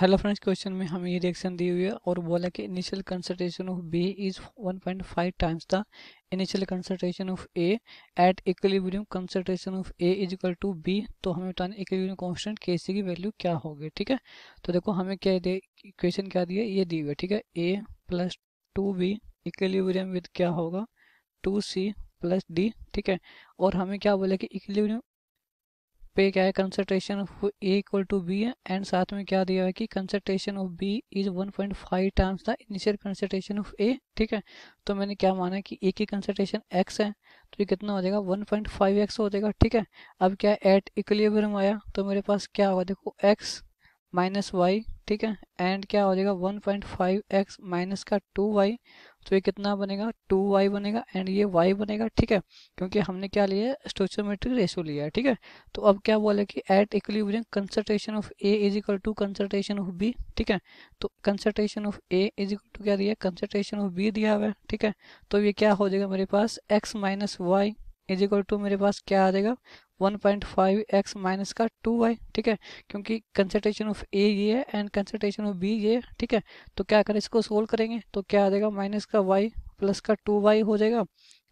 hello friends question में हमें ये रिएक्शन दी हुई है और बोला कि initial concentration of B is 1.5 times the initial concentration of A at equilibrium concentration of A is equal to B तो हमें बताना इक्विलिब्रियम कांस्टेंट के सी की वैल्यू क्या होगी ठीक है तो देखो हमें क्या दे क्वेश्चन क्या दिया ये दी हुई है ठीक है A plus two B equilibrium with क्या होगा टू सी प्लस डी ठीक है और हमें क्या बोला कि इक्विलिब्रियम पे क्या है concentration of A equal to B है एंड साथ में क्या दिया हुआ है कि concentration of B is 1.5 times the initial concentration of A ठीक है तो मैंने क्या माना कि ए की कंसनट्रेशन एक्स है तो ये कितना हो जाएगा 1.5x हो जाएगा ठीक है अब क्या एट इक्विलिब्रियम आया तो मेरे पास क्या होगा देखो एक्स माइनस वाई ठीक है एंड क्या हो जाएगा one point five X minus का टू वाई तो ये कितना बनेगा टू वाई बनेगा एंड ये वाई बनेगा ठीक है क्योंकि हमने क्या लिया है स्टोचोमेट्रिक रेशो लिया है ठीक है तो अब क्या बोले कि at equilibrium consultation of A is equal to consultation of B ठीक है तो consultation of A is equal to क्या दिया है कंसंट्रेशन ऑफ बी दिया हुआ है ठीक है तो ये क्या हो जाएगा मेरे पास X minus Y is equal to मेरे पास क्या आ जाएगा one point five X minus का टू वाई ठीक है क्योंकि कंसेंट्रेशन ऑफ ए ये है एंड कंसेंट्रेशन ऑफ बी ये है ठीक है तो क्या करें इसको सोल्व करेंगे तो क्या आ जाएगा माइनस का वाई प्लस का टू वाई हो जाएगा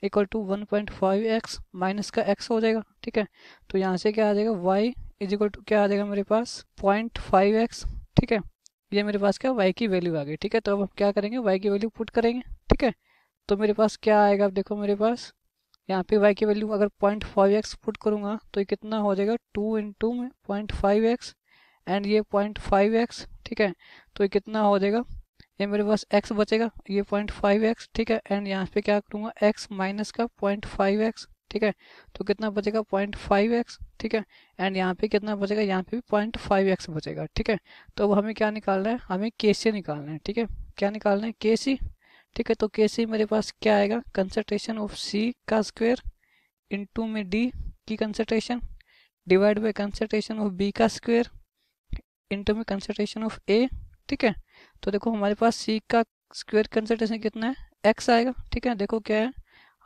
equal to one point five X minus का एक्स हो जाएगा ठीक है तो यहाँ से क्या आ जाएगा वाई इज इक्वल टू क्या आ जाएगा मेरे पास पॉइंट फाइव एक्स ठीक है ये मेरे पास क्या वाई की वैल्यू आ गई ठीक है तो अब हम क्या करेंगे वाई की वैल्यू पुट करेंगे ठीक है तो मेरे पास क्या आएगा अब देखो मेरे पास यहाँ पे y की वैल्यू अगर पॉइंट फाइव एक्स पुट करूँगा तो ये कितना हो जाएगा टू इंटू में पॉइंट फाइव एक्स एंड ये पॉइंट फाइव एक्स ठीक है तो ये कितना हो जाएगा ये मेरे पास x बचेगा ये पॉइंट फाइव एक्स ठीक है एंड यहाँ पे क्या करूँगा x माइनस का पॉइंट फाइव एक्स ठीक है तो कितना बचेगा पॉइंट फाइव एक्स ठीक है एंड यहाँ पे कितना बचेगा यहाँ पे भी पॉइंट फाइव एक्स बचेगा ठीक है तो अब हमें क्या निकालना है हमें के सी निकालना है ठीक है क्या निकालना है के सी ठीक है तो कैसे मेरे पास क्या आएगा कंसनट्रेशन ऑफ सी का स्क्वेयर इंटू में डी की concentration divide by concentration of B का स्क्वेयर इंटू में कंसनट्रेशन ऑफ ए ठीक है तो देखो हमारे पास सी का स्क्वेयर कंसनट्रेशन कितना है एक्स आएगा ठीक है देखो क्या है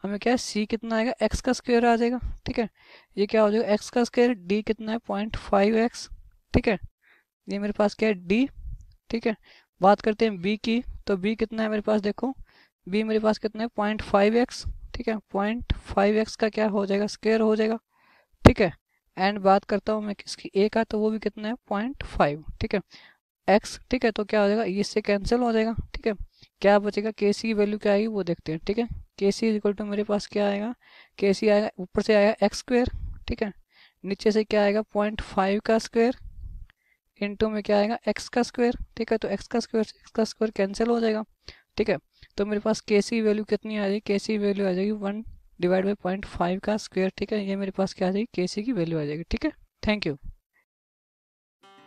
हमें क्या है सी कितना आएगा एक्स का स्क्वेयर आ जाएगा ठीक है ये क्या हो जाएगा एक्स का स्क्वेयर डी कितना है पॉइंट फाइव एक्स ठीक है ये मेरे पास क्या है डी ठीक है बात करते हैं बी की तो बी कितना है मेरे पास देखो बी मेरे पास कितना है पॉइंट फाइव एक्स ठीक है पॉइंट फाइव एक्स का क्या हो जाएगा स्केयर हो जाएगा ठीक है एंड बात करता हूँ मैं किसकी ए का तो वो भी कितना है पॉइंट फाइव ठीक है एक्स ठीक है तो क्या हो जाएगा इससे कैंसिल हो जाएगा ठीक है क्या बचेगा के सी की वैल्यू क्या आएगी वो देखते हैं ठीक है के सी इज इक्वल टू मेरे पास क्या आएगा के सी आएगा ऊपर से आएगा एक्स स्क्वेयर ठीक है नीचे से क्या आएगा पॉइंट फाइव का स्क्वेयर इंटू में क्या आएगा एक्स का स्क्वायर ठीक है तो एक्स का स्क्वायर एक्स का स्क्वायर कैंसिल हो जाएगा ठीक है तो मेरे पास के सी वैल्यू कितनी आ जाएगी के सी वैल्यू आ जाएगी one divide by point five का स्क्वायर ठीक है ये मेरे पास क्या आ जाएगी के सी की वैल्यू आ जाएगी ठीक है थैंक यू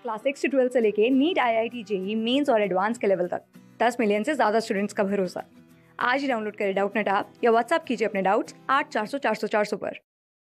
क्लास सिक्स से ट्वेल्थ से लेके NEET I I T JEE mains और एडवांस के लेवल तक दस मिलियन से ज़्यादा स्टूडेंट्स का भरोसा आज ही डाउनलोड करें डाउट नेट आप या व्हाट्सअप कीजिए अपने डाउट्स आठ चार सौ चार सौ चार सौ पर